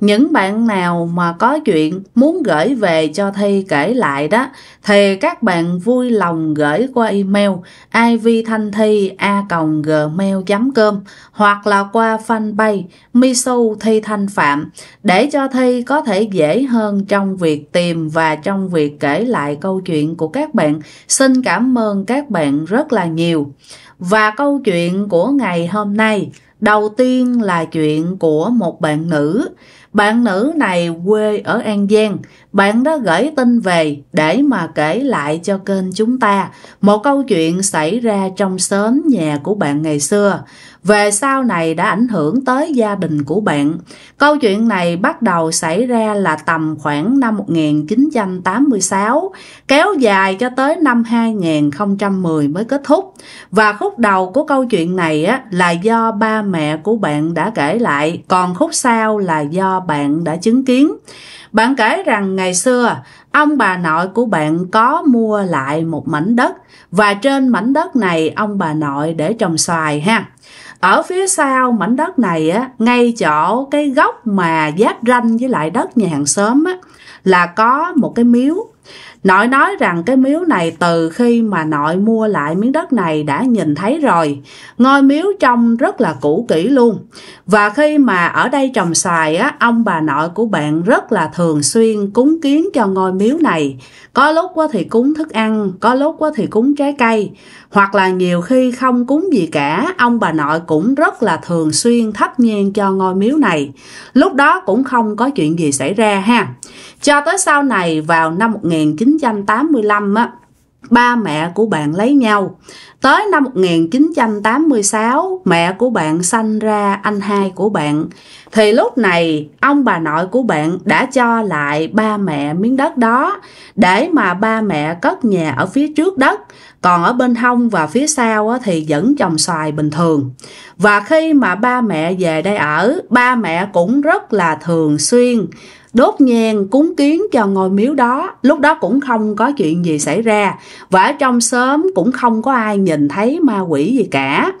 những bạn nào mà có chuyện muốn gửi về cho Thi kể lại đó thì các bạn vui lòng gửi qua email ivthanhthi@gmail.com hoặc là qua fanpage Misu Thi Thanh Phạm để cho Thi có thể dễ hơn trong việc tìm và trong việc kể lại câu chuyện của các bạn. Xin cảm ơn các bạn rất là nhiều. Và câu chuyện của ngày hôm nay đầu tiên là chuyện của một bạn nữ bạn nữ này quê ở An Giang, bạn đó gửi tin về để mà kể lại cho kênh chúng ta một câu chuyện xảy ra trong xóm nhà của bạn ngày xưa về sau này đã ảnh hưởng tới gia đình của bạn. Câu chuyện này bắt đầu xảy ra là tầm khoảng năm 1986, kéo dài cho tới năm 2010 mới kết thúc. Và khúc đầu của câu chuyện này á, là do ba mẹ của bạn đã kể lại, còn khúc sau là do bạn đã chứng kiến. Bạn kể rằng ngày xưa, ông bà nội của bạn có mua lại một mảnh đất và trên mảnh đất này ông bà nội để trồng xoài ha ở phía sau mảnh đất này á ngay chỗ cái góc mà giáp ranh với lại đất nhà hàng xóm á là có một cái miếu Nội nói rằng cái miếu này từ khi mà nội mua lại miếng đất này đã nhìn thấy rồi. Ngôi miếu trông rất là cũ kỹ luôn. Và khi mà ở đây trồng xoài á, ông bà nội của bạn rất là thường xuyên cúng kiến cho ngôi miếu này. Có lúc quá thì cúng thức ăn, có lúc quá thì cúng trái cây. Hoặc là nhiều khi không cúng gì cả, ông bà nội cũng rất là thường xuyên thắp nhang cho ngôi miếu này. Lúc đó cũng không có chuyện gì xảy ra ha. Cho tới sau này vào năm 1985 á, ba mẹ của bạn lấy nhau. Tới năm 1986, mẹ của bạn sanh ra anh hai của bạn. Thì lúc này, ông bà nội của bạn đã cho lại ba mẹ miếng đất đó để mà ba mẹ cất nhà ở phía trước đất, còn ở bên hông và phía sau thì vẫn trồng xoài bình thường. Và khi mà ba mẹ về đây ở, ba mẹ cũng rất là thường xuyên đốt nhang cúng kiến cho ngôi miếu đó lúc đó cũng không có chuyện gì xảy ra và ở trong xóm cũng không có ai nhìn thấy ma quỷ gì cả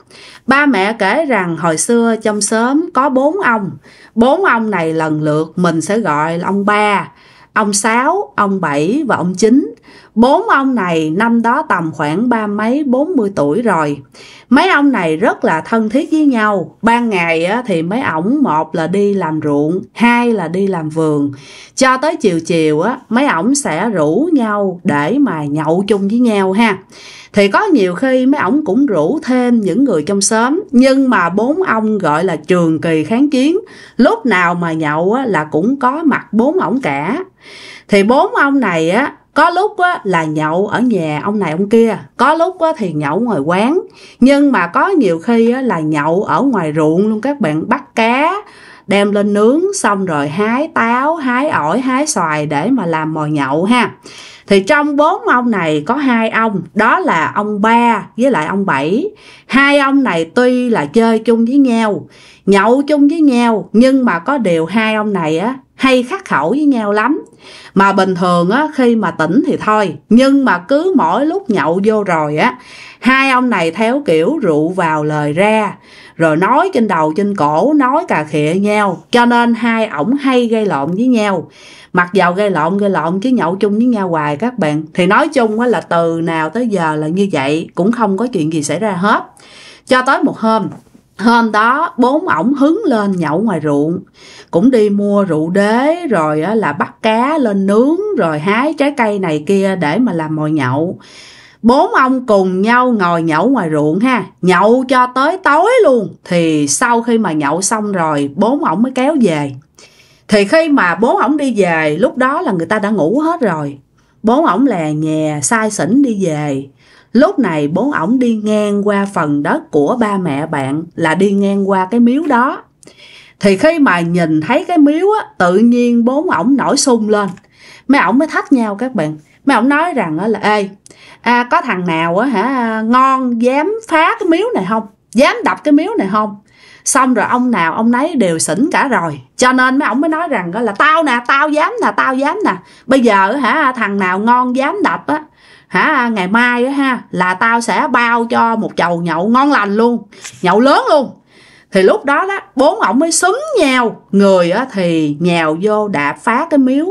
ba mẹ kể rằng hồi xưa trong xóm có bốn ông bốn ông này lần lượt mình sẽ gọi là ông ba ông sáu ông bảy và ông chín Bốn ông này năm đó tầm khoảng ba mấy bốn mươi tuổi rồi. Mấy ông này rất là thân thiết với nhau. Ban ngày thì mấy ổng một là đi làm ruộng, hai là đi làm vườn. Cho tới chiều chiều á, mấy ổng sẽ rủ nhau để mà nhậu chung với nhau ha thì có nhiều khi mấy ổng cũng rủ thêm những người trong xóm nhưng mà bốn ông gọi là trường kỳ kháng chiến lúc nào mà nhậu á, là cũng có mặt bốn ổng cả thì bốn ông này á có lúc á, là nhậu ở nhà ông này ông kia có lúc á, thì nhậu ngoài quán nhưng mà có nhiều khi á, là nhậu ở ngoài ruộng luôn các bạn bắt cá đem lên nướng xong rồi hái táo hái ổi hái xoài để mà làm mồi nhậu ha thì trong bốn ông này có hai ông đó là ông ba với lại ông bảy hai ông này tuy là chơi chung với nhau nhậu chung với nhau nhưng mà có điều hai ông này á hay khắc khẩu với nhau lắm mà bình thường á khi mà tỉnh thì thôi nhưng mà cứ mỗi lúc nhậu vô rồi á hai ông này theo kiểu rượu vào lời ra rồi nói trên đầu trên cổ nói cà khịa nhau cho nên hai ổng hay gây lộn với nhau mặc dầu gây lộn gây lộn chứ nhậu chung với nhau hoài các bạn thì nói chung á là từ nào tới giờ là như vậy cũng không có chuyện gì xảy ra hết cho tới một hôm Hôm đó bốn ổng hứng lên nhậu ngoài ruộng Cũng đi mua rượu đế Rồi là bắt cá lên nướng Rồi hái trái cây này kia để mà làm mồi nhậu Bốn ông cùng nhau ngồi nhậu ngoài ruộng ha Nhậu cho tới tối luôn Thì sau khi mà nhậu xong rồi Bốn ổng mới kéo về Thì khi mà bốn ổng đi về Lúc đó là người ta đã ngủ hết rồi Bốn ổng lè nhè sai sỉnh đi về Lúc này bố ổng đi ngang qua phần đất của ba mẹ bạn là đi ngang qua cái miếu đó. Thì khi mà nhìn thấy cái miếu á, tự nhiên bốn ổng nổi sung lên. Mấy ổng mới thách nhau các bạn. Mấy ổng nói rằng á là ê, à, có thằng nào á hả à, ngon dám phá cái miếu này không? Dám đập cái miếu này không? xong rồi ông nào ông nấy đều xỉn cả rồi cho nên mấy ổng mới nói rằng là tao nè tao dám nè tao dám nè bây giờ hả thằng nào ngon dám đập á hả ngày mai á ha là tao sẽ bao cho một chầu nhậu ngon lành luôn nhậu lớn luôn thì lúc đó đó bốn ổng mới xứng nhau người á thì nhào vô đạp phá cái miếu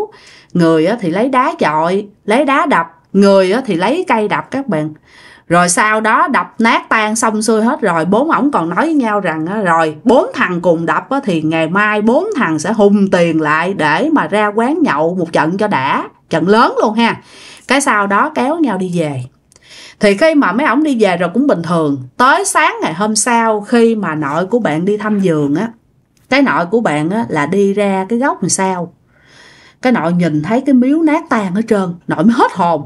người á thì lấy đá chọi lấy đá đập người á thì lấy cây đập các bạn rồi sau đó đập nát tan xong xuôi hết rồi bốn ổng còn nói với nhau rằng rồi bốn thằng cùng đập thì ngày mai bốn thằng sẽ hùng tiền lại để mà ra quán nhậu một trận cho đã trận lớn luôn ha cái sau đó kéo nhau đi về thì khi mà mấy ổng đi về rồi cũng bình thường tới sáng ngày hôm sau khi mà nội của bạn đi thăm giường á cái nội của bạn á là đi ra cái góc làm sao cái nội nhìn thấy cái miếu nát tan ở trơn nội mới hết hồn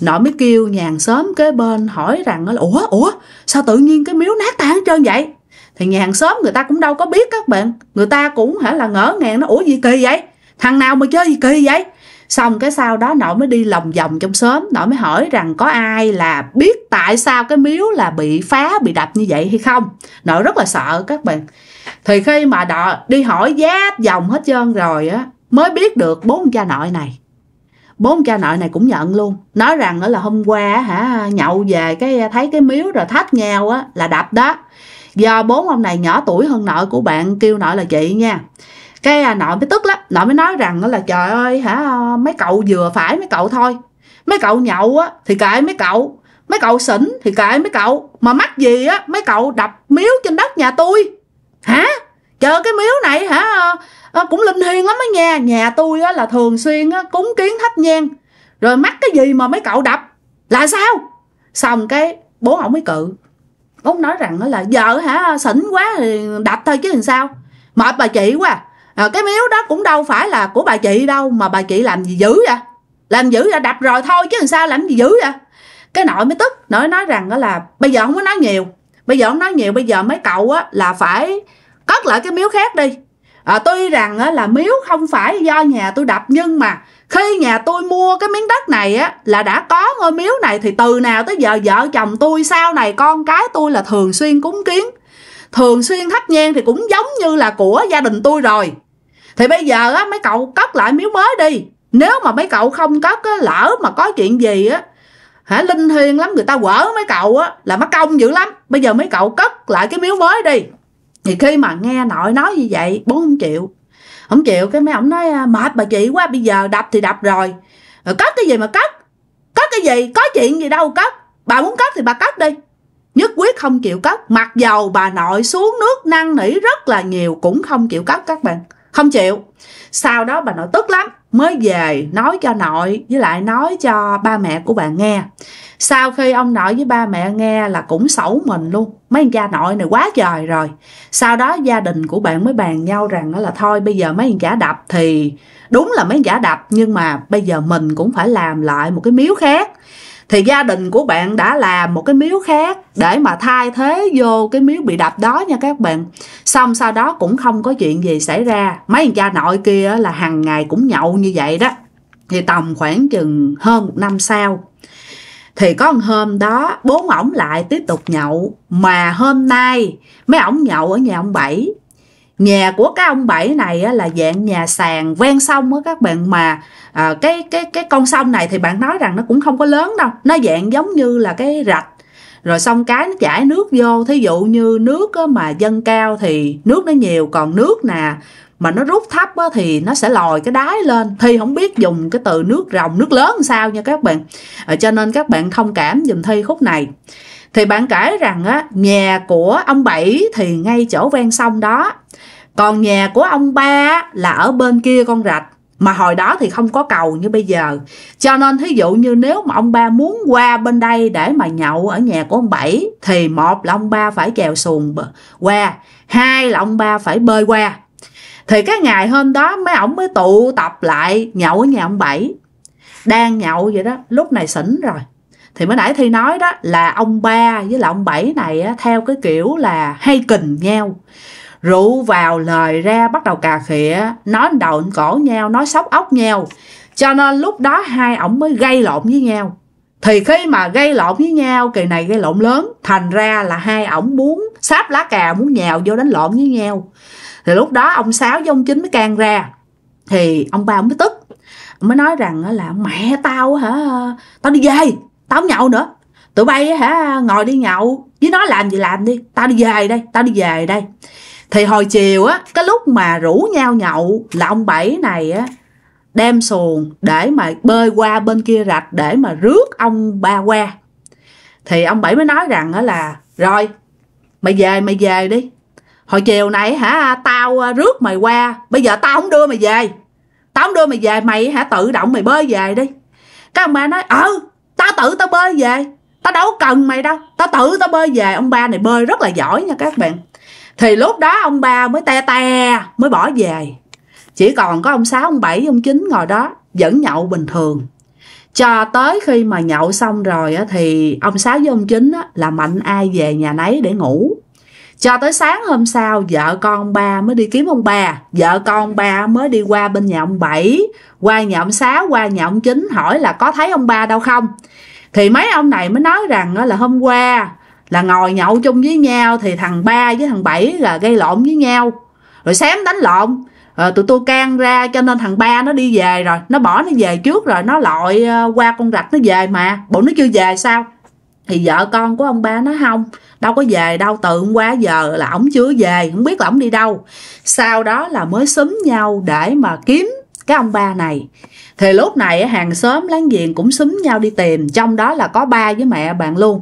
nội mới kêu nhàn sớm kế bên hỏi rằng là ủa ủa sao tự nhiên cái miếu nát tan ở trơn vậy thì nhà hàng xóm người ta cũng đâu có biết các bạn người ta cũng hả là ngỡ ngàng nó ủa gì kỳ vậy thằng nào mà chơi gì kỳ vậy xong cái sau đó nội mới đi lòng vòng trong xóm nội mới hỏi rằng có ai là biết tại sao cái miếu là bị phá bị đập như vậy hay không nội rất là sợ các bạn thì khi mà đọ đi hỏi giáp vòng hết trơn rồi á mới biết được bốn cha nội này bốn cha nội này cũng nhận luôn nói rằng đó là hôm qua hả nhậu về cái thấy cái miếu rồi thách nhau á là đập đó do bốn ông này nhỏ tuổi hơn nội của bạn kêu nội là chị nha cái à, nội mới tức lắm nội mới nói rằng là trời ơi hả mấy cậu vừa phải mấy cậu thôi mấy cậu nhậu á thì kệ mấy cậu mấy cậu xỉn thì kệ mấy cậu mà mắc gì á mấy cậu đập miếu trên đất nhà tôi hả chờ cái miếu này hả à, cũng linh thiêng lắm á nha nhà tôi á là thường xuyên á cúng kiến thắp nhang rồi mắc cái gì mà mấy cậu đập là sao xong cái bố ổng mới cự bố nói rằng là vợ hả xỉn quá thì đập thôi chứ làm sao mệt bà chị quá à à, cái miếu đó cũng đâu phải là của bà chị đâu mà bà chị làm gì dữ vậy làm dữ là đập rồi thôi chứ làm sao làm gì dữ vậy cái nội mới tức nội nói rằng đó là bây giờ không có nói nhiều bây giờ không nói nhiều bây giờ mấy cậu á là phải cất lại cái miếu khác đi à, tuy rằng á, là miếu không phải do nhà tôi đập nhưng mà khi nhà tôi mua cái miếng đất này á là đã có ngôi miếu này thì từ nào tới giờ vợ chồng tôi sau này con cái tôi là thường xuyên cúng kiến thường xuyên thắp nhang thì cũng giống như là của gia đình tôi rồi thì bây giờ á mấy cậu cất lại miếu mới đi nếu mà mấy cậu không cất á lỡ mà có chuyện gì á hả linh thiêng lắm người ta quở mấy cậu á là mất công dữ lắm bây giờ mấy cậu cất lại cái miếu mới đi thì khi mà nghe nội nói như vậy bố không chịu không chịu cái mấy ổng nói à, mệt bà chị quá bây giờ đập thì đập rồi rồi cất cái gì mà cất cất cái gì có chuyện gì đâu cất bà muốn cất thì bà cất đi nhất quyết không chịu cất mặc dầu bà nội xuống nước năn nỉ rất là nhiều cũng không chịu cất các bạn không chịu sau đó bà nội tức lắm mới về nói cho nội với lại nói cho ba mẹ của bà nghe sau khi ông nội với ba mẹ nghe là cũng xấu mình luôn mấy cha nội này quá trời rồi sau đó gia đình của bạn mới bàn nhau rằng đó là thôi bây giờ mấy anh giả đập thì đúng là mấy giả đập nhưng mà bây giờ mình cũng phải làm lại một cái miếu khác thì gia đình của bạn đã làm một cái miếu khác để mà thay thế vô cái miếu bị đập đó nha các bạn xong sau đó cũng không có chuyện gì xảy ra mấy anh cha nội kia là hàng ngày cũng nhậu như vậy đó thì tầm khoảng chừng hơn một năm sau thì có một hôm đó bốn ổng lại tiếp tục nhậu mà hôm nay mấy ổng nhậu ở nhà ông bảy nhà của cái ông bảy này á, là dạng nhà sàn ven sông á các bạn mà à, cái cái cái con sông này thì bạn nói rằng nó cũng không có lớn đâu nó dạng giống như là cái rạch rồi xong cái nó chảy nước vô thí dụ như nước á, mà dâng cao thì nước nó nhiều còn nước nè mà nó rút thấp á, thì nó sẽ lòi cái đáy lên thi không biết dùng cái từ nước rồng nước lớn sao nha các bạn à, cho nên các bạn thông cảm dùm thi khúc này thì bạn kể rằng á nhà của ông bảy thì ngay chỗ ven sông đó còn nhà của ông ba là ở bên kia con rạch mà hồi đó thì không có cầu như bây giờ cho nên thí dụ như nếu mà ông ba muốn qua bên đây để mà nhậu ở nhà của ông bảy thì một là ông ba phải chèo xuồng qua hai là ông ba phải bơi qua thì cái ngày hôm đó mấy ổng mới tụ tập lại nhậu ở nhà ông bảy đang nhậu vậy đó lúc này xỉn rồi thì mới nãy thi nói đó là ông ba với là ông bảy này theo cái kiểu là hay kình nhau rượu vào lời ra bắt đầu cà khịa nói đậu cổ nhau nói sóc ốc nhau cho nên lúc đó hai ổng mới gây lộn với nhau thì khi mà gây lộn với nhau kỳ này gây lộn lớn thành ra là hai ổng muốn sáp lá cà muốn nhào vô đánh lộn với nhau thì lúc đó ông sáu với ông chín mới can ra thì ông ba ông mới tức mới nói rằng là mẹ tao hả tao đi về tao không nhậu nữa tụi bay hả ngồi đi nhậu với nó làm gì làm đi tao đi về đây tao đi về đây thì hồi chiều á cái lúc mà rủ nhau nhậu là ông bảy này á đem xuồng để mà bơi qua bên kia rạch để mà rước ông ba qua thì ông bảy mới nói rằng á là rồi mày về mày về đi hồi chiều này hả tao à, rước mày qua bây giờ tao không đưa mày về tao không đưa mày về mày hả tự động mày bơi về đi cái ông ba nói ờ tao tự tao bơi về tao đâu cần mày đâu tao tự tao bơi về ông ba này bơi rất là giỏi nha các bạn thì lúc đó ông ba mới te te mới bỏ về chỉ còn có ông sáu ông bảy ông chín ngồi đó vẫn nhậu bình thường cho tới khi mà nhậu xong rồi thì ông sáu với ông chín là mạnh ai về nhà nấy để ngủ cho tới sáng hôm sau vợ con ông ba mới đi kiếm ông ba vợ con ông ba mới đi qua bên nhà ông bảy qua nhà ông sáu qua nhà ông chín hỏi là có thấy ông ba đâu không thì mấy ông này mới nói rằng là hôm qua là ngồi nhậu chung với nhau thì thằng ba với thằng bảy là gây lộn với nhau rồi xém đánh lộn à, tụi tôi can ra cho nên thằng ba nó đi về rồi nó bỏ nó về trước rồi nó lội ờ, qua con rạch nó về mà bộ nó chưa về sao thì vợ con của ông ba nó không đâu có về đâu từ hôm qua giờ là ổng chưa về không biết là ổng đi đâu sau đó là mới xúm nhau để mà kiếm cái ông ba này thì lúc này hàng xóm láng giềng cũng xúm nhau đi tìm trong đó là có ba với mẹ bạn luôn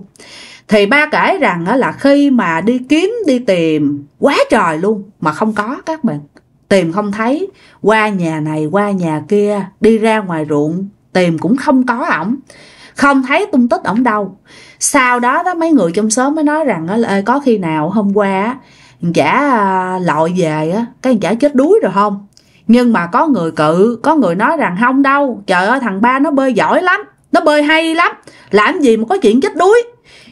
thì ba kể rằng là khi mà đi kiếm đi tìm quá trời luôn mà không có các bạn tìm không thấy qua nhà này qua nhà kia đi ra ngoài ruộng tìm cũng không có ổng không thấy tung tích ổng đâu sau đó đó mấy người trong xóm mới nói rằng là có khi nào hôm qua chả à, lội về á cái chả chết đuối rồi không nhưng mà có người cự có người nói rằng không đâu trời ơi thằng ba nó bơi giỏi lắm nó bơi hay lắm làm gì mà có chuyện chết đuối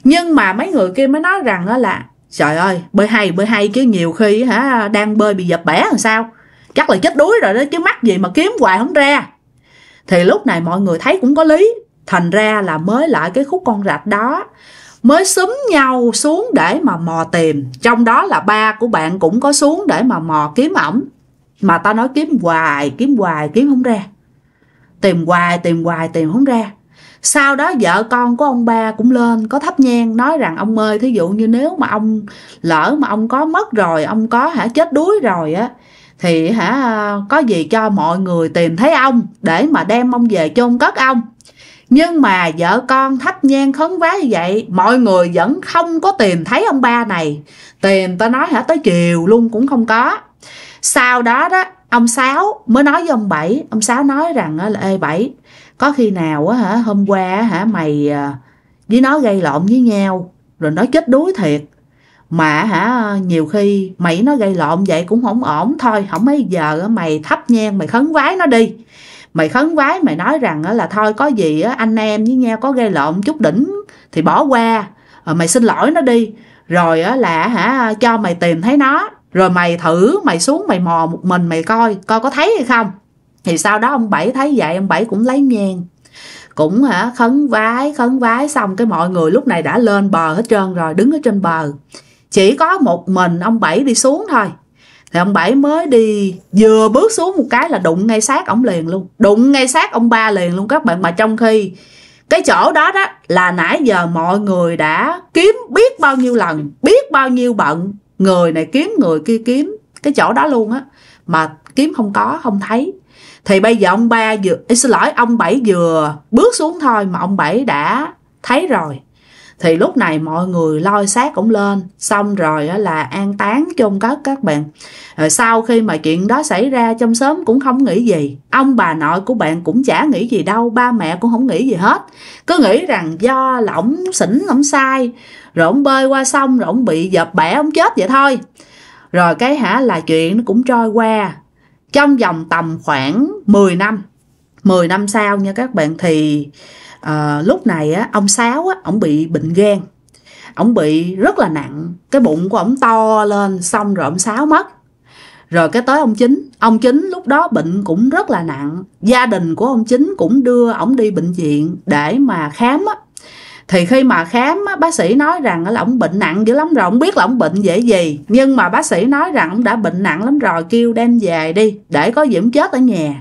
nhưng mà mấy người kia mới nói rằng đó là trời ơi bơi hay bơi hay chứ nhiều khi hả đang bơi bị dập bẻ làm sao chắc là chết đuối rồi đó chứ mắc gì mà kiếm hoài không ra thì lúc này mọi người thấy cũng có lý thành ra là mới lại cái khúc con rạch đó mới xúm nhau xuống để mà mò tìm trong đó là ba của bạn cũng có xuống để mà mò kiếm ẩm mà ta nói kiếm hoài kiếm hoài kiếm không ra tìm hoài tìm hoài tìm không ra sau đó vợ con của ông ba cũng lên có thắp nhang nói rằng ông ơi thí dụ như nếu mà ông lỡ mà ông có mất rồi ông có hả chết đuối rồi á thì hả à, có gì cho mọi người tìm thấy ông để mà đem ông về chôn cất ông nhưng mà vợ con thắp nhang khấn vá như vậy mọi người vẫn không có tìm thấy ông ba này tìm tao nói hả tới chiều luôn cũng không có sau đó đó ông sáu mới nói với ông bảy ông sáu nói rằng là ê bảy có khi nào á hả hôm qua hả mày à, với nó gây lộn với nhau rồi nó chết đuối thiệt mà hả nhiều khi mày nó gây lộn vậy cũng không ổn thôi không mấy giờ mày thấp nhang mày khấn vái nó đi mày khấn vái mày nói rằng là thôi có gì anh em với nhau có gây lộn chút đỉnh thì bỏ qua ờ, mày xin lỗi nó đi rồi là hả cho mày tìm thấy nó rồi mày thử mày xuống mày mò một mình mày coi coi có thấy hay không thì sau đó ông bảy thấy vậy ông bảy cũng lấy nhang cũng hả khấn vái khấn vái xong cái mọi người lúc này đã lên bờ hết trơn rồi đứng ở trên bờ chỉ có một mình ông bảy đi xuống thôi thì ông bảy mới đi vừa bước xuống một cái là đụng ngay sát ông liền luôn đụng ngay sát ông ba liền luôn các bạn mà trong khi cái chỗ đó đó là nãy giờ mọi người đã kiếm biết bao nhiêu lần biết bao nhiêu bận người này kiếm người kia kiếm cái chỗ đó luôn á mà kiếm không có không thấy thì bây giờ ông ba vừa ý, xin lỗi ông bảy vừa bước xuống thôi mà ông bảy đã thấy rồi thì lúc này mọi người lôi xác cũng lên xong rồi là an táng chôn cất các bạn rồi sau khi mà chuyện đó xảy ra trong xóm cũng không nghĩ gì ông bà nội của bạn cũng chả nghĩ gì đâu ba mẹ cũng không nghĩ gì hết cứ nghĩ rằng do là ổng xỉn ổng sai rồi ổng bơi qua sông rồi ổng bị dập bẻ ổng chết vậy thôi rồi cái hả là chuyện nó cũng trôi qua trong vòng tầm khoảng 10 năm 10 năm sau nha các bạn thì à, lúc này á, ông Sáu á, ông bị bệnh gan ông bị rất là nặng cái bụng của ông to lên xong rồi ông Sáu mất rồi cái tới ông Chính ông Chính lúc đó bệnh cũng rất là nặng gia đình của ông Chính cũng đưa ông đi bệnh viện để mà khám á, thì khi mà khám á, bác sĩ nói rằng là ổng bệnh nặng dữ lắm rồi ổng biết là ổng bệnh dễ gì nhưng mà bác sĩ nói rằng ổng đã bệnh nặng lắm rồi kêu đem về đi để có diễm chết ở nhà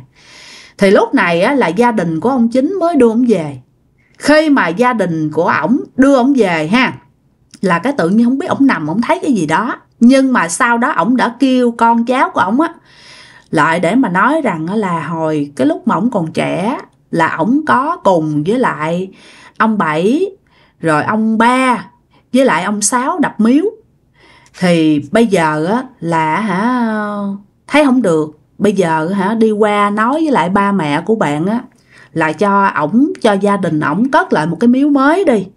thì lúc này á, là gia đình của ông chính mới đưa ông về khi mà gia đình của ổng đưa ổng về ha là cái tự nhiên không biết ổng nằm ổng thấy cái gì đó nhưng mà sau đó ổng đã kêu con cháu của ổng á lại để mà nói rằng là hồi cái lúc mà ổng còn trẻ là ổng có cùng với lại ông bảy rồi ông ba với lại ông sáu đập miếu thì bây giờ á là hả thấy không được bây giờ hả đi qua nói với lại ba mẹ của bạn á là cho ổng cho gia đình ổng cất lại một cái miếu mới đi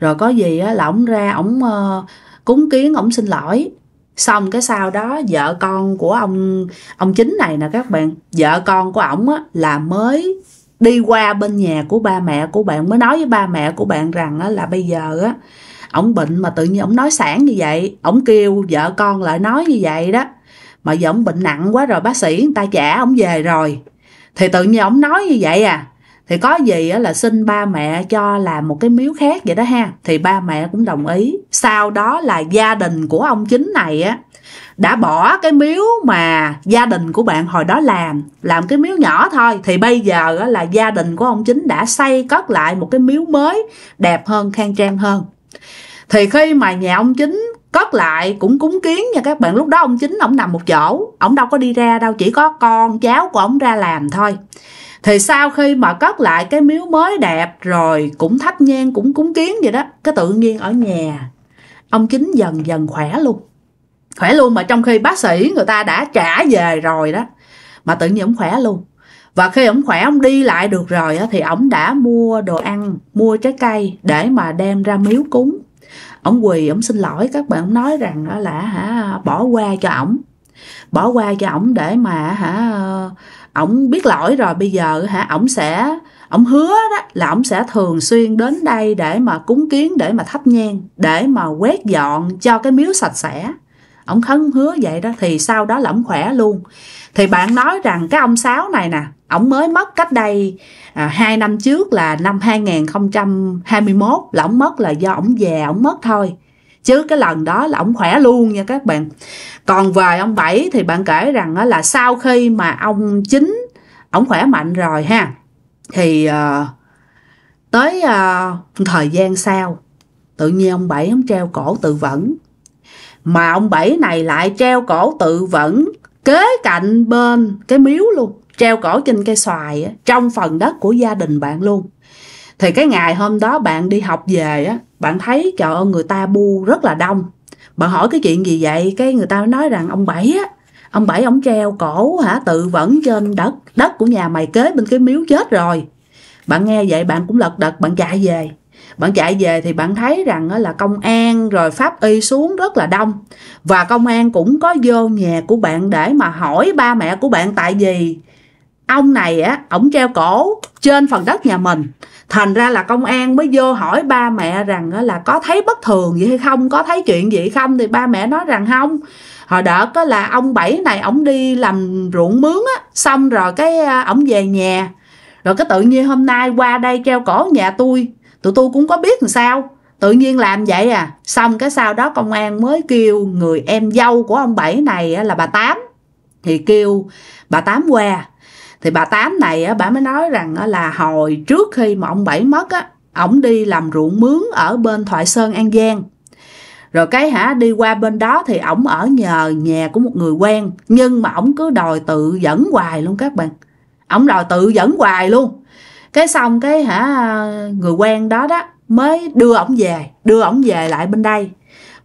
rồi có gì á là ổng ra ổng uh, cúng kiến ổng xin lỗi xong cái sau đó vợ con của ông ông chính này nè các bạn vợ con của ổng á là mới đi qua bên nhà của ba mẹ của bạn mới nói với ba mẹ của bạn rằng là bây giờ á ổng bệnh mà tự nhiên ổng nói sản như vậy ổng kêu vợ con lại nói như vậy đó mà giờ ổng bệnh nặng quá rồi bác sĩ người ta trả ổng về rồi thì tự nhiên ổng nói như vậy à thì có gì á là xin ba mẹ cho làm một cái miếu khác vậy đó ha thì ba mẹ cũng đồng ý sau đó là gia đình của ông chính này á đã bỏ cái miếu mà gia đình của bạn hồi đó làm làm cái miếu nhỏ thôi thì bây giờ là gia đình của ông chính đã xây cất lại một cái miếu mới đẹp hơn khang trang hơn thì khi mà nhà ông chính cất lại cũng cúng kiến nha các bạn lúc đó ông chính ông nằm một chỗ ông đâu có đi ra đâu chỉ có con cháu của ông ra làm thôi thì sau khi mà cất lại cái miếu mới đẹp rồi cũng thắp nhang cũng cúng kiến vậy đó cái tự nhiên ở nhà ông chính dần dần khỏe luôn khỏe luôn mà trong khi bác sĩ người ta đã trả về rồi đó mà tự nhiên ổng khỏe luôn và khi ông khỏe ông đi lại được rồi thì ông đã mua đồ ăn mua trái cây để mà đem ra miếu cúng ông quỳ ông xin lỗi các bạn ổng nói rằng đó là hả bỏ qua cho ổng bỏ qua cho ổng để mà hả ổng biết lỗi rồi bây giờ hả ổng sẽ ổng hứa đó là ổng sẽ thường xuyên đến đây để mà cúng kiến để mà thắp nhang để mà quét dọn cho cái miếu sạch sẽ ổng khấn hứa vậy đó thì sau đó là ổng khỏe luôn thì bạn nói rằng cái ông sáu này nè ổng mới mất cách đây à, 2 năm trước là năm 2021 là ổng mất là do ổng già ổng mất thôi chứ cái lần đó là ổng khỏe luôn nha các bạn còn về ông bảy thì bạn kể rằng là sau khi mà ông chính ổng khỏe mạnh rồi ha thì uh, tới uh, thời gian sau tự nhiên ông bảy ông treo cổ tự vẫn mà ông Bảy này lại treo cổ tự vẫn kế cạnh bên cái miếu luôn treo cổ trên cây xoài á, trong phần đất của gia đình bạn luôn thì cái ngày hôm đó bạn đi học về á bạn thấy chợ người ta bu rất là đông bạn hỏi cái chuyện gì vậy cái người ta nói rằng ông bảy á ông bảy ông treo cổ hả tự vẫn trên đất đất của nhà mày kế bên cái miếu chết rồi bạn nghe vậy bạn cũng lật đật bạn chạy về bạn chạy về thì bạn thấy rằng là công an rồi pháp y xuống rất là đông và công an cũng có vô nhà của bạn để mà hỏi ba mẹ của bạn tại vì ông này á ổng treo cổ trên phần đất nhà mình thành ra là công an mới vô hỏi ba mẹ rằng là có thấy bất thường gì hay không có thấy chuyện gì không thì ba mẹ nói rằng không hồi đợt có là ông bảy này ổng đi làm ruộng mướn á xong rồi cái à, ổng về nhà rồi cái tự nhiên hôm nay qua đây treo cổ nhà tôi tụi tôi cũng có biết làm sao tự nhiên làm vậy à xong cái sau đó công an mới kêu người em dâu của ông bảy này là bà tám thì kêu bà tám qua thì bà tám này bà mới nói rằng là hồi trước khi mà ông bảy mất á ổng đi làm ruộng mướn ở bên thoại sơn an giang rồi cái hả đi qua bên đó thì ổng ở nhờ nhà của một người quen nhưng mà ổng cứ đòi tự dẫn hoài luôn các bạn ổng đòi tự dẫn hoài luôn cái xong cái hả người quen đó đó mới đưa ổng về đưa ổng về lại bên đây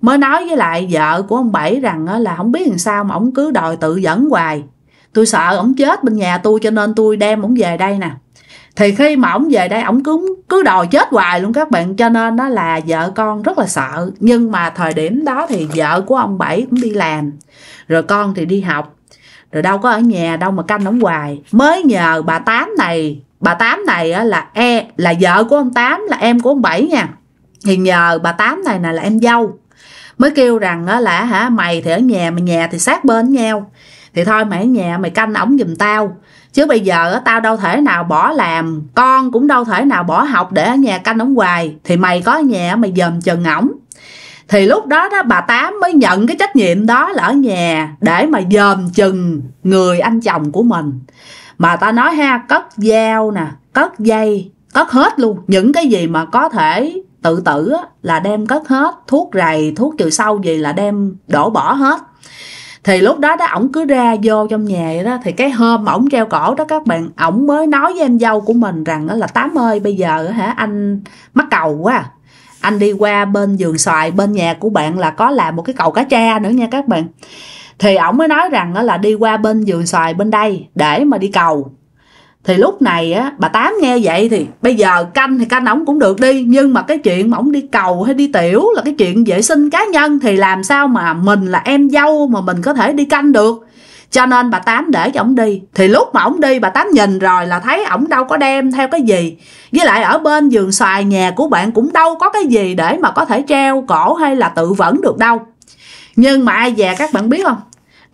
mới nói với lại vợ của ông bảy rằng là không biết làm sao mà ổng cứ đòi tự dẫn hoài tôi sợ ổng chết bên nhà tôi cho nên tôi đem ổng về đây nè thì khi mà ổng về đây ổng cứ cứ đòi chết hoài luôn các bạn cho nên nó là vợ con rất là sợ nhưng mà thời điểm đó thì vợ của ông bảy cũng đi làm rồi con thì đi học rồi đâu có ở nhà đâu mà canh ổng hoài mới nhờ bà tám này bà tám này là e là vợ của ông tám là em của ông bảy nha thì giờ bà tám này nè là em dâu mới kêu rằng là hả mày thì ở nhà mà nhà thì sát bên nhau thì thôi mày ở nhà mày canh ổng giùm tao chứ bây giờ tao đâu thể nào bỏ làm con cũng đâu thể nào bỏ học để ở nhà canh ổng hoài thì mày có ở nhà mày dòm chừng ổng thì lúc đó đó bà tám mới nhận cái trách nhiệm đó là ở nhà để mà dòm chừng người anh chồng của mình mà ta nói ha cất dao nè cất dây cất hết luôn những cái gì mà có thể tự tử là đem cất hết thuốc rầy thuốc trừ sâu gì là đem đổ bỏ hết thì lúc đó đó ổng cứ ra vô trong nhà đó thì cái hôm ổng treo cổ đó các bạn ổng mới nói với em dâu của mình rằng đó là tám ơi bây giờ hả anh mắc cầu quá à. anh đi qua bên giường xoài bên nhà của bạn là có làm một cái cầu cá tra nữa nha các bạn thì ổng mới nói rằng là đi qua bên vườn xoài bên đây để mà đi cầu thì lúc này á bà tám nghe vậy thì bây giờ canh thì canh ổng cũng được đi nhưng mà cái chuyện mà ổng đi cầu hay đi tiểu là cái chuyện vệ sinh cá nhân thì làm sao mà mình là em dâu mà mình có thể đi canh được cho nên bà tám để cho ổng đi thì lúc mà ổng đi bà tám nhìn rồi là thấy ổng đâu có đem theo cái gì với lại ở bên giường xoài nhà của bạn cũng đâu có cái gì để mà có thể treo cổ hay là tự vẫn được đâu nhưng mà ai về các bạn biết không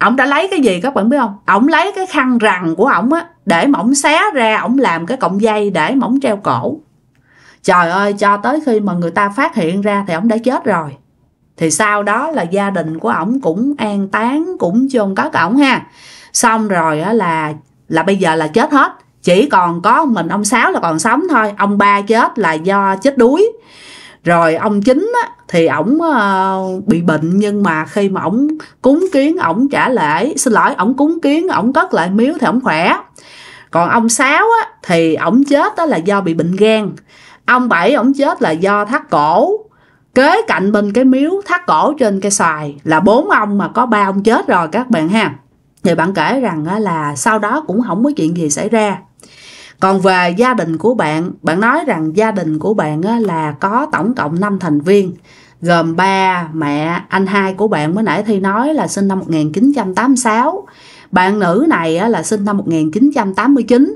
ổng đã lấy cái gì các bạn biết không ổng lấy cái khăn rằn của ổng á để mà ổng xé ra ổng làm cái cọng dây để mà ổng treo cổ trời ơi cho tới khi mà người ta phát hiện ra thì ổng đã chết rồi thì sau đó là gia đình của ổng cũng an táng cũng chôn cất ổng ha xong rồi á là là bây giờ là chết hết chỉ còn có mình ông sáu là còn sống thôi ông ba chết là do chết đuối rồi ông chính á, thì ổng ờ, bị bệnh nhưng mà khi mà ổng cúng kiến ổng trả lễ xin lỗi ổng cúng kiến ổng cất lại miếu thì ổng khỏe còn ông sáu á, thì ổng chết đó là do bị bệnh gan ông bảy ổng chết là do thắt cổ kế cạnh bên cái miếu thắt cổ trên cái xoài là bốn ông mà có ba ông chết rồi các bạn ha thì bạn kể rằng là sau đó cũng không có chuyện gì xảy ra còn về gia đình của bạn bạn nói rằng gia đình của bạn là có tổng cộng 5 thành viên gồm ba mẹ anh hai của bạn mới nãy thi nói là sinh năm 1986 bạn nữ này là sinh năm 1989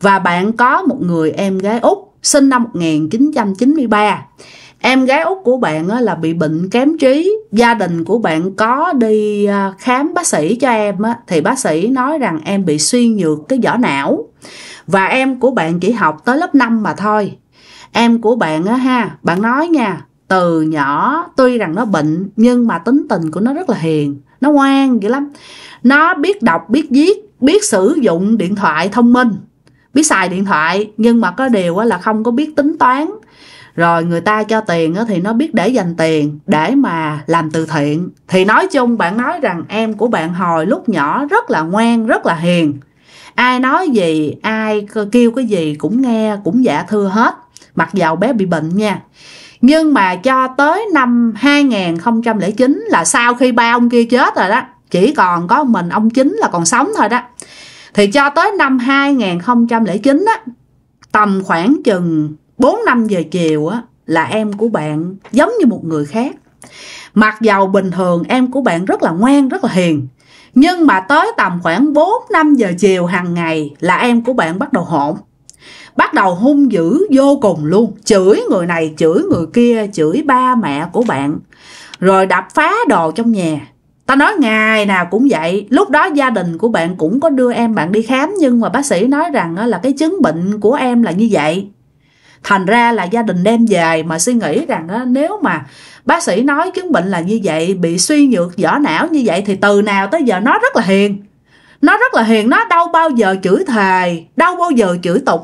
và bạn có một người em gái út sinh năm 1993 em gái út của bạn là bị bệnh kém trí gia đình của bạn có đi à, khám bác sĩ cho em thì bác sĩ nói rằng em bị suy nhược cái vỏ não và em của bạn chỉ học tới lớp 5 mà thôi em của bạn á ha bạn nói nha từ nhỏ tuy rằng nó bệnh nhưng mà tính tình của nó rất là hiền nó ngoan dữ lắm nó biết đọc biết viết biết sử dụng điện thoại thông minh biết xài điện thoại nhưng mà có điều là không có biết tính toán rồi người ta cho tiền thì nó biết để dành tiền để mà làm từ thiện thì nói chung bạn nói rằng em của bạn hồi lúc nhỏ rất là ngoan rất là hiền ai nói gì ai kêu cái gì cũng nghe cũng dạ thưa hết mặc dầu bé bị bệnh nha nhưng mà cho tới năm 2009 là sau khi ba ông kia chết rồi đó chỉ còn có mình ông chính là còn sống thôi đó thì cho tới năm 2009 á tầm khoảng chừng 4 năm giờ chiều á là em của bạn giống như một người khác mặc dầu bình thường em của bạn rất là ngoan rất là hiền nhưng mà tới tầm khoảng 4-5 giờ chiều hàng ngày là em của bạn bắt đầu hỗn. Bắt đầu hung dữ vô cùng luôn, chửi người này, chửi người kia, chửi ba mẹ của bạn. Rồi đập phá đồ trong nhà. Ta nói ngày nào cũng vậy, lúc đó gia đình của bạn cũng có đưa em bạn đi khám nhưng mà bác sĩ nói rằng là cái chứng bệnh của em là như vậy thành ra là gia đình đem về mà suy nghĩ rằng á, nếu mà bác sĩ nói chứng bệnh là như vậy bị suy nhược vỏ não như vậy thì từ nào tới giờ nó rất là hiền nó rất là hiền nó đâu bao giờ chửi thề đâu bao giờ chửi tục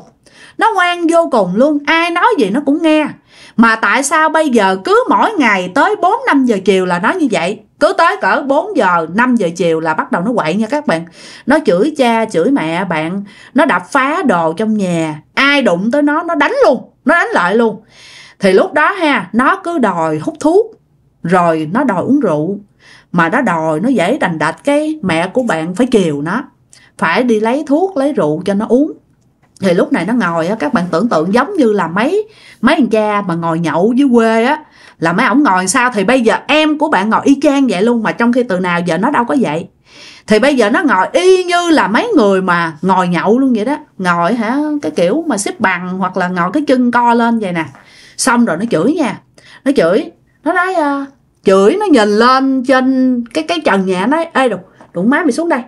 nó ngoan vô cùng luôn ai nói gì nó cũng nghe mà tại sao bây giờ cứ mỗi ngày tới 4 năm giờ chiều là nó như vậy cứ tới cỡ 4 giờ 5 giờ chiều là bắt đầu nó quậy nha các bạn nó chửi cha chửi mẹ bạn nó đập phá đồ trong nhà ai đụng tới nó nó đánh luôn nó đánh lại luôn thì lúc đó ha nó cứ đòi hút thuốc rồi nó đòi uống rượu mà nó đòi nó dễ đành đạch cái mẹ của bạn phải chiều nó phải đi lấy thuốc lấy rượu cho nó uống thì lúc này nó ngồi á các bạn tưởng tượng giống như là mấy mấy anh cha mà ngồi nhậu dưới quê á là mấy ổng ngồi sao thì bây giờ em của bạn ngồi y chang vậy luôn mà trong khi từ nào giờ nó đâu có vậy thì bây giờ nó ngồi y như là mấy người mà ngồi nhậu luôn vậy đó ngồi hả cái kiểu mà xếp bằng hoặc là ngồi cái chân co lên vậy nè xong rồi nó chửi nha nó chửi nó nói uh, chửi nó nhìn lên trên cái cái trần nhà nói ê đụng đụng má mày xuống đây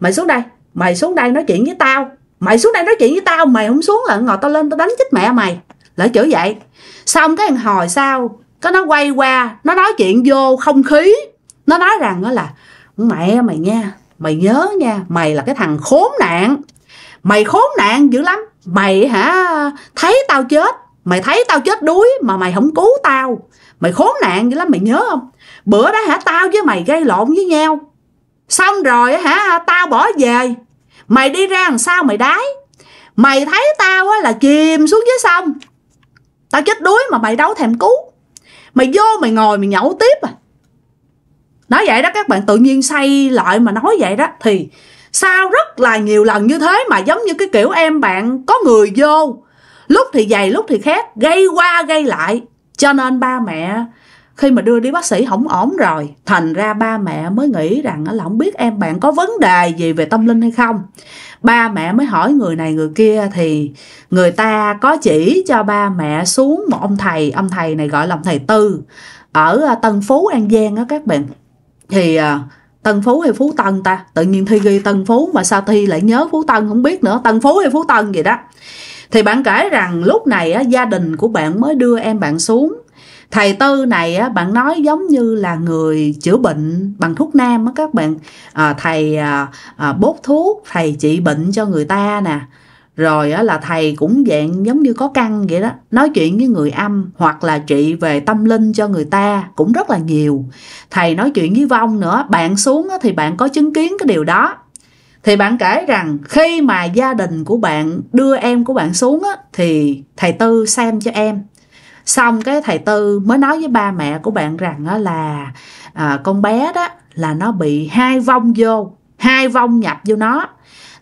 mày xuống đây mày xuống đây nói chuyện với tao mày xuống đây nói chuyện với tao mày không xuống là ngồi tao lên tao đánh chết mẹ mày lỡ chửi vậy xong cái hồi sau có nó quay qua nó nói chuyện vô không khí nó nói rằng đó là mẹ mày nha mày nhớ nha mày là cái thằng khốn nạn mày khốn nạn dữ lắm mày hả thấy tao chết mày thấy tao chết đuối mà mày không cứu tao mày khốn nạn dữ lắm mày nhớ không bữa đó hả tao với mày gây lộn với nhau xong rồi hả tao bỏ về mày đi ra làm sao mày đái mày thấy tao á là chìm xuống dưới sông tao chết đuối mà mày đâu thèm cứu mày vô mày ngồi mày nhậu tiếp à nói vậy đó các bạn tự nhiên say lại mà nói vậy đó thì sao rất là nhiều lần như thế mà giống như cái kiểu em bạn có người vô lúc thì dày lúc thì khác gây qua gây lại cho nên ba mẹ khi mà đưa đi bác sĩ không ổn rồi thành ra ba mẹ mới nghĩ rằng là không biết em bạn có vấn đề gì về tâm linh hay không ba mẹ mới hỏi người này người kia thì người ta có chỉ cho ba mẹ xuống một ông thầy ông thầy này gọi là ông thầy tư ở à, tân phú an giang á các bạn thì à, Tân Phú hay Phú Tân ta tự nhiên Thi ghi Tân Phú mà sao Thi lại nhớ Phú Tân không biết nữa Tân Phú hay Phú Tân gì đó thì bạn kể rằng lúc này á, gia đình của bạn mới đưa em bạn xuống thầy tư này á, bạn nói giống như là người chữa bệnh bằng thuốc nam á các bạn à, thầy à, à, bốt thuốc thầy trị bệnh cho người ta nè rồi á, là thầy cũng dạng giống như có căn vậy đó nói chuyện với người âm hoặc là trị về tâm linh cho người ta cũng rất là nhiều thầy nói chuyện với vong nữa bạn xuống á, thì bạn có chứng kiến cái điều đó thì bạn kể rằng khi mà gia đình của bạn đưa em của bạn xuống á, thì thầy tư xem cho em xong cái thầy tư mới nói với ba mẹ của bạn rằng á, là à, con bé đó là nó bị hai vong vô hai vong nhập vô nó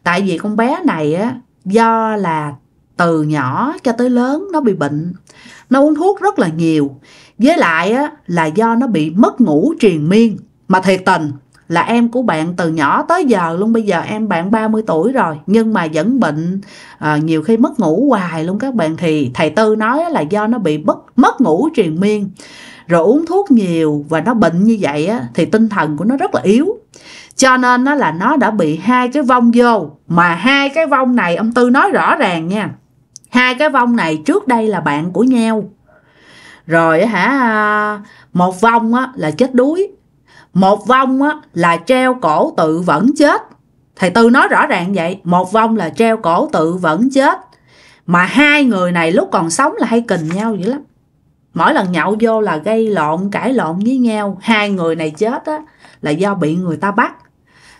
tại vì con bé này á do là từ nhỏ cho tới lớn nó bị bệnh nó uống thuốc rất là nhiều với lại á, là do nó bị mất ngủ triền miên mà thiệt tình là em của bạn từ nhỏ tới giờ luôn bây giờ em bạn 30 tuổi rồi nhưng mà vẫn bệnh à, nhiều khi mất ngủ hoài luôn các bạn thì thầy tư nói là do nó bị mất mất ngủ triền miên rồi uống thuốc nhiều và nó bệnh như vậy á, thì tinh thần của nó rất là yếu cho nên nó là nó đã bị hai cái vong vô mà hai cái vong này ông tư nói rõ ràng nha hai cái vong này trước đây là bạn của nhau rồi hả à, một vong á, là chết đuối một vong á, là treo cổ tự vẫn chết thầy tư nói rõ ràng vậy một vong là treo cổ tự vẫn chết mà hai người này lúc còn sống là hay kình nhau dữ lắm mỗi lần nhậu vô là gây lộn cãi lộn với nhau hai người này chết á là do bị người ta bắt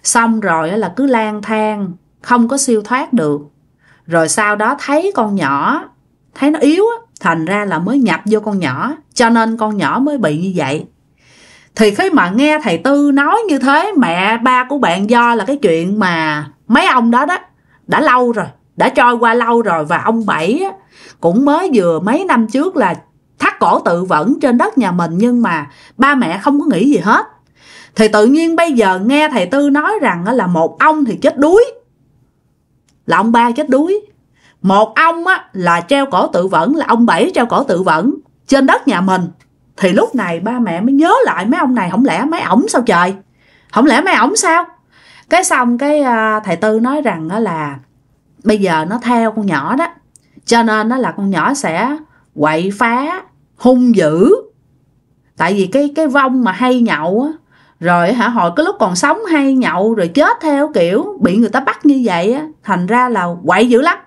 xong rồi là cứ lang thang không có siêu thoát được rồi sau đó thấy con nhỏ thấy nó yếu thành ra là mới nhập vô con nhỏ cho nên con nhỏ mới bị như vậy thì khi mà nghe thầy tư nói như thế mẹ ba của bạn do là cái chuyện mà mấy ông đó đó đã lâu rồi đã trôi qua lâu rồi và ông bảy cũng mới vừa mấy năm trước là thắt cổ tự vẫn trên đất nhà mình nhưng mà ba mẹ không có nghĩ gì hết thì tự nhiên bây giờ nghe thầy tư nói rằng là một ông thì chết đuối là ông ba chết đuối một ông á, là treo cổ tự vẫn là ông bảy treo cổ tự vẫn trên đất nhà mình thì lúc này ba mẹ mới nhớ lại mấy ông này không lẽ mấy ổng sao trời không lẽ mấy ổng sao cái xong cái à, thầy tư nói rằng đó là bây giờ nó theo con nhỏ đó cho nên nó là con nhỏ sẽ quậy phá hung dữ tại vì cái cái vong mà hay nhậu á rồi hả hồi có lúc còn sống hay nhậu rồi chết theo kiểu bị người ta bắt như vậy á thành ra là quậy dữ lắm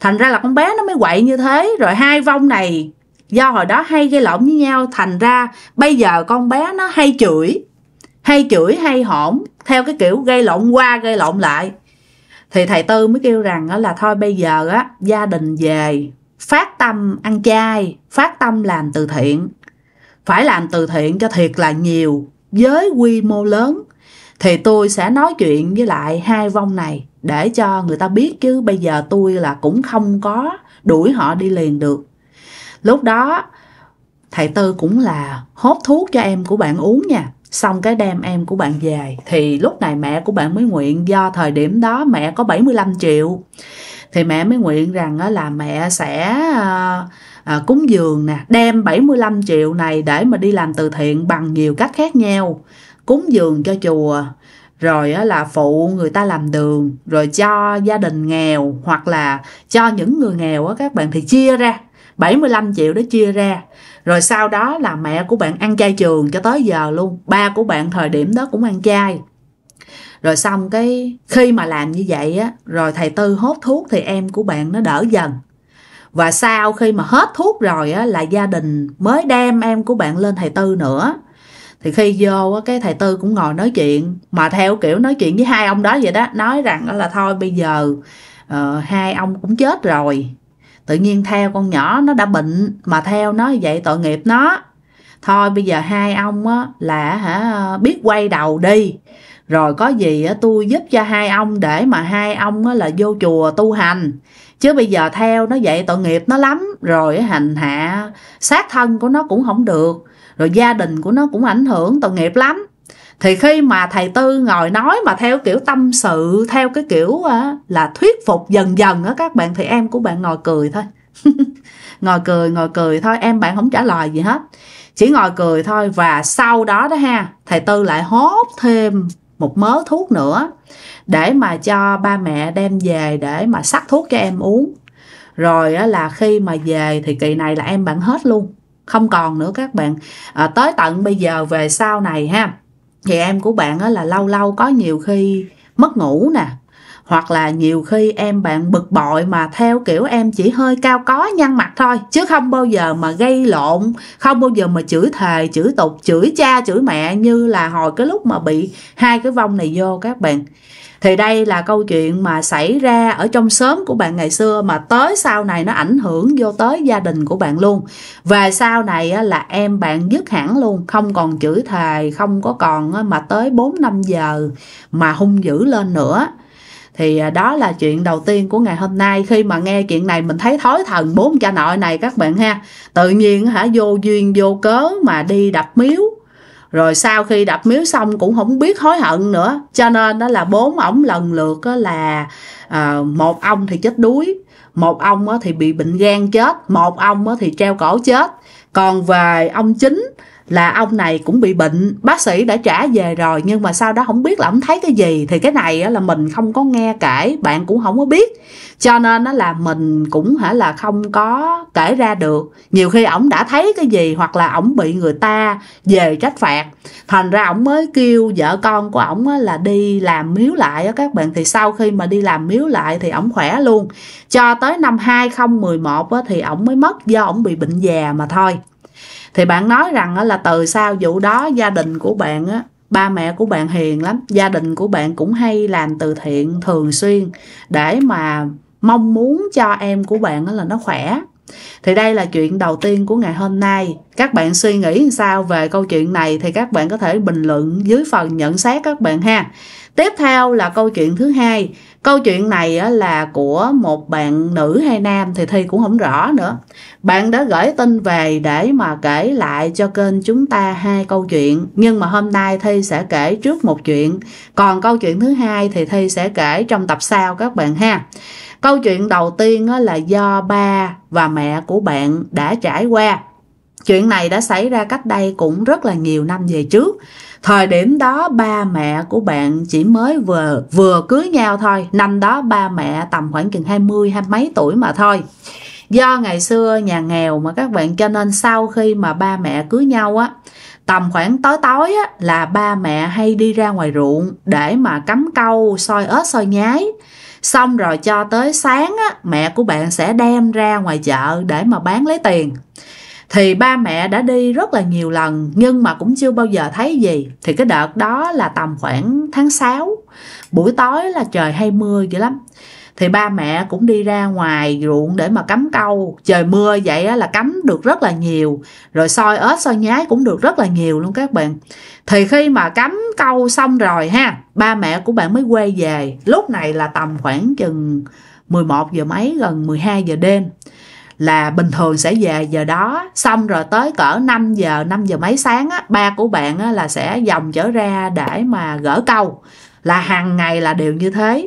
thành ra là con bé nó mới quậy như thế rồi hai vong này do hồi đó hay gây lộn với nhau thành ra bây giờ con bé nó hay chửi hay chửi hay hổn theo cái kiểu gây lộn qua gây lộn lại thì thầy tư mới kêu rằng là thôi bây giờ á gia đình về phát tâm ăn chay phát tâm làm từ thiện phải làm từ thiện cho thiệt là nhiều với quy mô lớn thì tôi sẽ nói chuyện với lại hai vong này để cho người ta biết chứ bây giờ tôi là cũng không có đuổi họ đi liền được lúc đó thầy tư cũng là hốt thuốc cho em của bạn uống nha xong cái đem em của bạn về thì lúc này mẹ của bạn mới nguyện do thời điểm đó mẹ có 75 triệu thì mẹ mới nguyện rằng là mẹ sẽ ờ, à, cúng dường nè đem 75 triệu này để mà đi làm từ thiện bằng nhiều cách khác nhau cúng dường cho chùa rồi là phụ người ta làm đường rồi cho gia đình nghèo hoặc là cho những người nghèo á các bạn thì chia ra 75 triệu đó chia ra rồi sau đó là mẹ của bạn ăn chay trường cho tới giờ luôn ba của bạn thời điểm đó cũng ăn chay rồi xong cái khi mà làm như vậy á rồi thầy tư hốt thuốc thì em của bạn nó đỡ dần và sau khi mà hết thuốc rồi á, là gia đình mới đem em của bạn lên thầy tư nữa thì khi vô á, cái thầy tư cũng ngồi nói chuyện mà theo kiểu nói chuyện với hai ông đó vậy đó nói rằng là thôi bây giờ uh, hai ông cũng chết rồi tự nhiên theo con nhỏ nó đã bệnh mà theo nó vậy tội nghiệp nó thôi bây giờ hai ông á, là hả biết quay đầu đi rồi có gì á, tôi giúp cho hai ông để mà hai ông á, là vô chùa tu hành chứ bây giờ theo nó vậy tội nghiệp nó lắm rồi hành hạ sát thân của nó cũng không được rồi gia đình của nó cũng ảnh hưởng tội nghiệp lắm thì khi mà thầy tư ngồi nói mà theo kiểu tâm sự theo cái kiểu là thuyết phục dần dần á các bạn thì em của bạn ngồi cười thôi ngồi cười ngồi cười thôi em bạn không trả lời gì hết chỉ ngồi cười thôi và sau đó đó ha thầy tư lại hốt thêm một mớ thuốc nữa để mà cho ba mẹ đem về để mà sắc thuốc cho em uống rồi là khi mà về thì kỳ này là em bạn hết luôn không còn nữa các bạn à, tới tận bây giờ về sau này ha thì em của bạn là lâu lâu có nhiều khi mất ngủ nè hoặc là nhiều khi em bạn bực bội mà theo kiểu em chỉ hơi cao có nhăn mặt thôi chứ không bao giờ mà gây lộn không bao giờ mà chửi thề chửi tục chửi cha chửi mẹ như là hồi cái lúc mà bị hai cái vong này vô các bạn thì đây là câu chuyện mà xảy ra ở trong xóm của bạn ngày xưa mà tới sau này nó ảnh hưởng vô tới gia đình của bạn luôn và sau này là em bạn dứt hẳn luôn không còn chửi thề không có còn mà tới 4 5 giờ mà hung dữ lên nữa thì à, đó là chuyện đầu tiên của ngày hôm nay khi mà nghe chuyện này mình thấy thói thần bốn cha nội này các bạn ha tự nhiên hả vô duyên vô cớ mà đi đập miếu rồi sau khi đập miếu xong cũng không biết hối hận nữa cho nên đó là bốn ổng lần lượt là à, một ông thì chết đuối một ông thì bị bệnh gan chết một ông thì treo cổ chết còn về ông chính là ông này cũng bị bệnh bác sĩ đã trả về rồi nhưng mà sau đó không biết là ông thấy cái gì thì cái này là mình không có nghe kể bạn cũng không có biết cho nên nó là mình cũng hả là không có kể ra được nhiều khi ổng đã thấy cái gì hoặc là ổng bị người ta về trách phạt thành ra ổng mới kêu vợ con của ổng là đi làm miếu lại các bạn thì sau khi mà đi làm miếu lại thì ổng khỏe luôn cho tới năm 2011 thì ổng mới mất do ổng bị bệnh già mà thôi thì bạn nói rằng là từ sau vụ đó gia đình của bạn á ba mẹ của bạn hiền lắm gia đình của bạn cũng hay làm từ thiện thường xuyên để mà mong muốn cho em của bạn là nó khỏe thì đây là chuyện đầu tiên của ngày hôm nay. Các bạn suy nghĩ sao về câu chuyện này thì các bạn có thể bình luận dưới phần nhận xét các bạn ha. Tiếp theo là câu chuyện thứ hai. Câu chuyện này là của một bạn nữ hay nam thì Thi cũng không rõ nữa. Bạn đã gửi tin về để mà kể lại cho kênh chúng ta hai câu chuyện. Nhưng mà hôm nay Thi sẽ kể trước một chuyện. Còn câu chuyện thứ hai thì Thi sẽ kể trong tập sau các bạn ha. Câu chuyện đầu tiên là do ba và mẹ của bạn đã trải qua. Chuyện này đã xảy ra cách đây cũng rất là nhiều năm về trước. Thời điểm đó ba mẹ của bạn chỉ mới vừa vừa cưới nhau thôi. Năm đó ba mẹ tầm khoảng chừng 20 hai mấy tuổi mà thôi. Do ngày xưa nhà nghèo mà các bạn cho nên sau khi mà ba mẹ cưới nhau á tầm khoảng tối tối á là ba mẹ hay đi ra ngoài ruộng để mà cắm câu soi ớt soi nhái xong rồi cho tới sáng á, mẹ của bạn sẽ đem ra ngoài chợ để mà bán lấy tiền thì ba mẹ đã đi rất là nhiều lần nhưng mà cũng chưa bao giờ thấy gì thì cái đợt đó là tầm khoảng tháng 6 buổi tối là trời hay mưa dữ lắm thì ba mẹ cũng đi ra ngoài ruộng để mà cắm câu trời mưa vậy là cắm được rất là nhiều rồi soi ớt soi nhái cũng được rất là nhiều luôn các bạn thì khi mà cắm câu xong rồi ha ba mẹ của bạn mới quay về lúc này là tầm khoảng chừng 11 giờ mấy gần 12 giờ đêm là bình thường sẽ về giờ đó xong rồi tới cỡ 5 giờ 5 giờ mấy sáng á, ba của bạn á, là sẽ dòng trở ra để mà gỡ câu là hàng ngày là đều như thế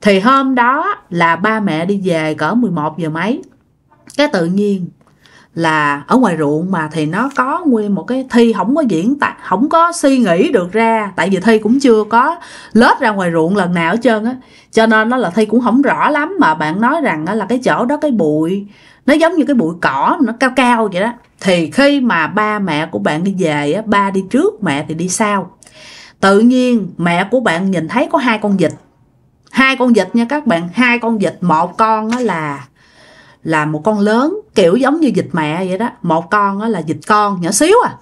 thì hôm đó là ba mẹ đi về cỡ 11 giờ mấy cái tự nhiên là ở ngoài ruộng mà thì nó có nguyên một cái thi không có diễn tại không có suy nghĩ được ra tại vì thi cũng chưa có lết ra ngoài ruộng lần nào hết trơn á cho nên nó là thi cũng không rõ lắm mà bạn nói rằng là cái chỗ đó cái bụi nó giống như cái bụi cỏ nó cao cao vậy đó thì khi mà ba mẹ của bạn đi về á ba đi trước mẹ thì đi sau tự nhiên mẹ của bạn nhìn thấy có hai con vịt hai con vịt nha các bạn hai con vịt một con á là là một con lớn kiểu giống như vịt mẹ vậy đó một con á là vịt con nhỏ xíu à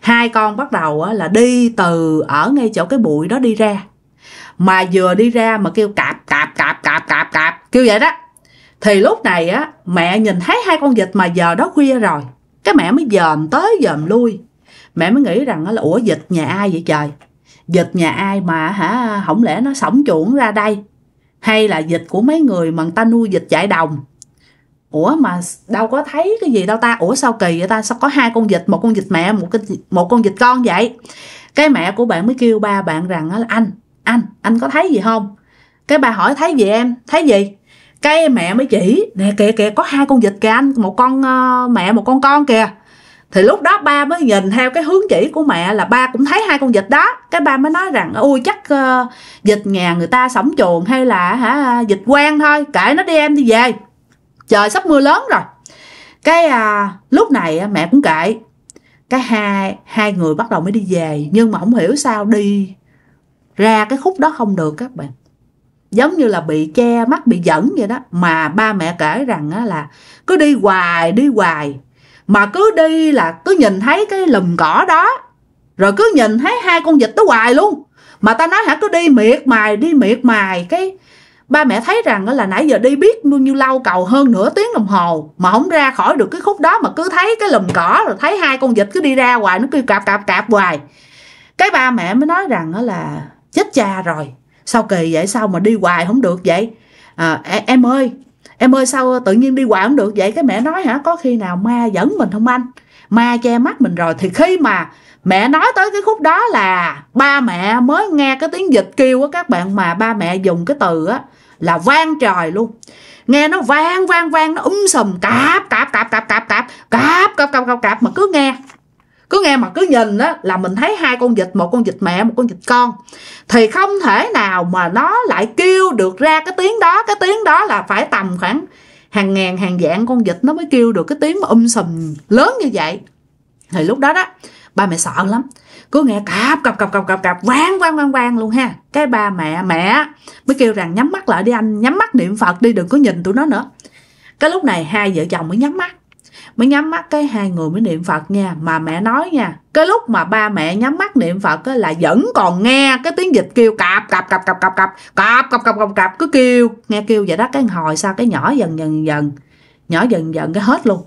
hai con bắt đầu á là đi từ ở ngay chỗ cái bụi đó đi ra mà vừa đi ra mà kêu cạp cạp cạp cạp cạp cạp kêu vậy đó thì lúc này á mẹ nhìn thấy hai con vịt mà giờ đó khuya rồi cái mẹ mới dòm tới dòm lui mẹ mới nghĩ rằng là ủa vịt nhà ai vậy trời vịt nhà ai mà hả không lẽ nó sống chuộng ra đây hay là dịch của mấy người mà người ta nuôi dịch dại đồng ủa mà đâu có thấy cái gì đâu ta ủa sao kỳ vậy ta sao có hai con dịch một con dịch mẹ một cái một con dịch con vậy cái mẹ của bạn mới kêu ba bạn rằng là anh anh anh có thấy gì không cái bà hỏi thấy gì em thấy gì cái mẹ mới chỉ nè kìa kìa có hai con vịt kìa anh một con uh, mẹ một con con kìa thì lúc đó ba mới nhìn theo cái hướng chỉ của mẹ là ba cũng thấy hai con vịt đó cái ba mới nói rằng ui chắc uh, vịt nhà người ta sống chuồng hay là hả vịt quen thôi kệ nó đi em đi về trời sắp mưa lớn rồi cái à, lúc này mẹ cũng kệ cái hai hai người bắt đầu mới đi về nhưng mà không hiểu sao đi ra cái khúc đó không được các bạn giống như là bị che mắt bị dẫn vậy đó mà ba mẹ kể rằng á, là cứ đi hoài đi hoài mà cứ đi là cứ nhìn thấy cái lùm cỏ đó rồi cứ nhìn thấy hai con vịt đó hoài luôn mà ta nói hả cứ đi miệt mài đi miệt mài cái ba mẹ thấy rằng là nãy giờ đi biết bao nhiêu lâu cầu hơn nửa tiếng đồng hồ mà không ra khỏi được cái khúc đó mà cứ thấy cái lùm cỏ rồi thấy hai con vịt cứ đi ra hoài nó kêu cạp cạp cạp hoài cái ba mẹ mới nói rằng là chết cha rồi sao kỳ vậy sao mà đi hoài không được vậy à, em ơi em ơi sao tự nhiên đi quà cũng được vậy cái mẹ nói hả có khi nào ma dẫn mình không anh ma che mắt mình rồi thì khi mà mẹ nói tới cái khúc đó là ba mẹ mới nghe cái tiếng dịch kêu á các bạn mà ba mẹ dùng cái từ á là vang trời luôn nghe nó vang vang vang nó um sùm cạp cạp cạp cạp cạp cạp cạp cạp cạp cạp cạp mà cứ nghe cứ nghe mà cứ nhìn á là mình thấy hai con vịt một con vịt mẹ một con vịt con thì không thể nào mà nó lại kêu được ra cái tiếng đó cái tiếng đó là phải tầm khoảng hàng ngàn hàng vạn con vịt nó mới kêu được cái tiếng mà um sùm lớn như vậy thì lúc đó đó ba mẹ sợ lắm cứ nghe cạp cạp cạp cạp cạp cạp vang vang vang vang luôn ha cái ba mẹ mẹ mới kêu rằng nhắm mắt lại đi anh nhắm mắt niệm phật đi đừng có nhìn tụi nó nữa cái lúc này hai vợ chồng mới nhắm mắt mới nhắm mắt cái hai người mới niệm phật nha mà mẹ nói nha cái lúc mà ba mẹ nhắm mắt niệm phật á, là vẫn còn nghe cái tiếng dịch kêu cạp cạp cạp cạp cạp cạp cạp cạp cạp cạp cạp cứ kêu nghe kêu vậy đó cái hồi sao cái nhỏ dần dần dần nhỏ dần dần cái hết luôn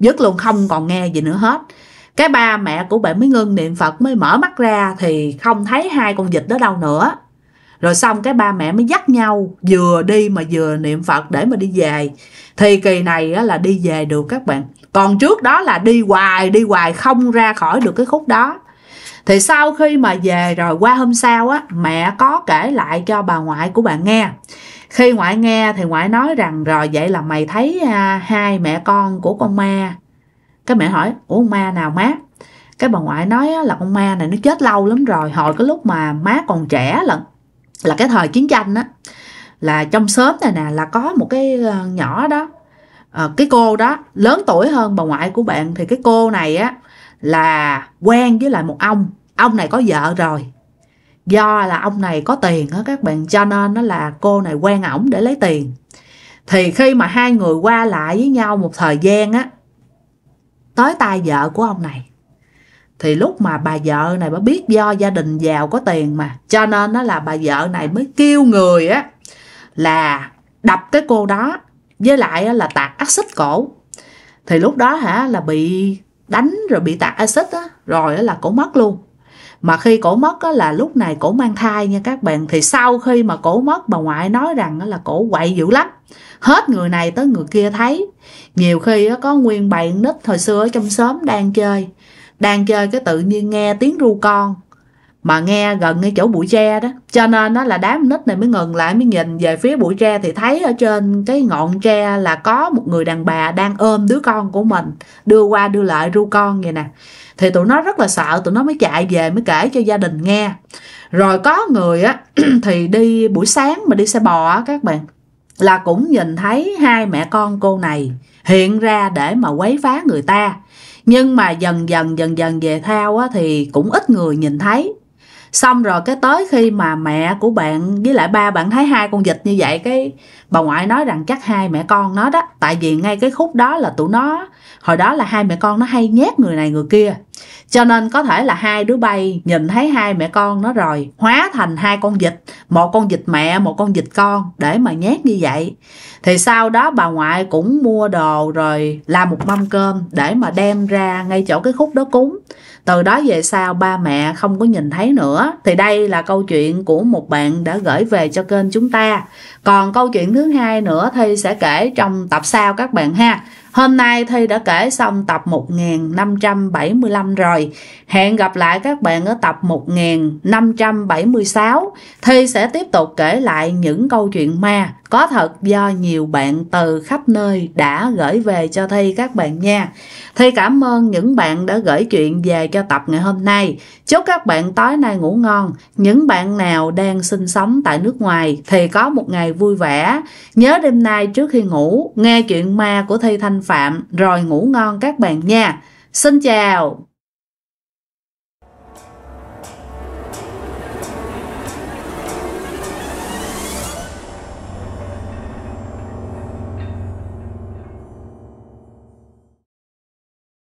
dứt luôn không còn nghe gì nữa hết cái ba mẹ của bạn mới ngưng niệm phật mới mở mắt ra thì không thấy hai con dịch đó đâu nữa rồi xong cái ba mẹ mới dắt nhau vừa đi mà vừa niệm phật để mà đi về thì kỳ này á, là đi về được các bạn còn trước đó là đi hoài đi hoài không ra khỏi được cái khúc đó thì sau khi mà về rồi qua hôm sau á mẹ có kể lại cho bà ngoại của bà nghe khi ngoại nghe thì ngoại nói rằng rồi vậy là mày thấy à, hai mẹ con của con ma cái mẹ hỏi ủa ma nào má cái bà ngoại nói á, là con ma này nó chết lâu lắm rồi hồi cái lúc mà má còn trẻ là là cái thời chiến tranh á là trong xóm này nè là có một cái ờ, nhỏ đó à, cái cô đó lớn tuổi hơn bà ngoại của bạn thì cái cô này á là quen với lại một ông ông này có vợ rồi do là ông này có tiền á các bạn cho nên nó là cô này quen ổng để lấy tiền thì khi mà hai người qua lại với nhau một thời gian á tới tay vợ của ông này thì lúc mà bà vợ này mới biết do gia đình giàu có tiền mà cho nên nó là bà vợ này mới kêu người á là đập cái cô đó với lại là tạt axit cổ thì lúc đó hả là bị đánh rồi bị tạt axit á rồi là cổ mất luôn mà khi cổ mất á, là lúc này cổ mang thai nha các bạn thì sau khi mà cổ mất bà ngoại nói rằng là cổ quậy dữ lắm hết người này tới người kia thấy nhiều khi á, có nguyên bạn nít hồi xưa ở trong xóm đang chơi đang chơi cái tự nhiên nghe tiếng ru con mà nghe gần ngay chỗ bụi tre đó cho nên nó là đám nít này mới ngừng lại mới nhìn về phía bụi tre thì thấy ở trên cái ngọn tre là có một người đàn bà đang ôm đứa con của mình đưa qua đưa lại ru con vậy nè thì tụi nó rất là sợ tụi nó mới chạy về mới kể cho gia đình nghe rồi có người á thì đi buổi sáng mà đi xe bò á các bạn là cũng nhìn thấy hai mẹ con cô này hiện ra để mà quấy phá người ta nhưng mà dần dần dần dần về theo á, thì cũng ít người nhìn thấy xong rồi cái tới khi mà mẹ của bạn với lại ba bạn thấy hai con vịt như vậy cái bà ngoại nói rằng chắc hai mẹ con nó đó tại vì ngay cái khúc đó là tụi nó hồi đó là hai mẹ con nó hay nhét người này người kia cho nên có thể là hai đứa bay nhìn thấy hai mẹ con nó rồi hóa thành hai con vịt một con vịt mẹ một con vịt con để mà nhét như vậy thì sau đó bà ngoại cũng mua đồ rồi làm một mâm cơm để mà đem ra ngay chỗ cái khúc đó cúng từ đó về sau ba mẹ không có nhìn thấy nữa thì đây là câu chuyện của một bạn đã gửi về cho kênh chúng ta còn câu chuyện thứ hai nữa thì sẽ kể trong tập sau các bạn ha Hôm nay Thi đã kể xong tập 1575 rồi. Hẹn gặp lại các bạn ở tập 1576. Thi sẽ tiếp tục kể lại những câu chuyện ma có thật do nhiều bạn từ khắp nơi đã gửi về cho Thi các bạn nha. Thi cảm ơn những bạn đã gửi chuyện về cho tập ngày hôm nay. Chúc các bạn tối nay ngủ ngon. Những bạn nào đang sinh sống tại nước ngoài thì có một ngày vui vẻ. Nhớ đêm nay trước khi ngủ, nghe chuyện ma của Thi Thanh phạm rồi ngủ ngon các bạn nha. Xin chào!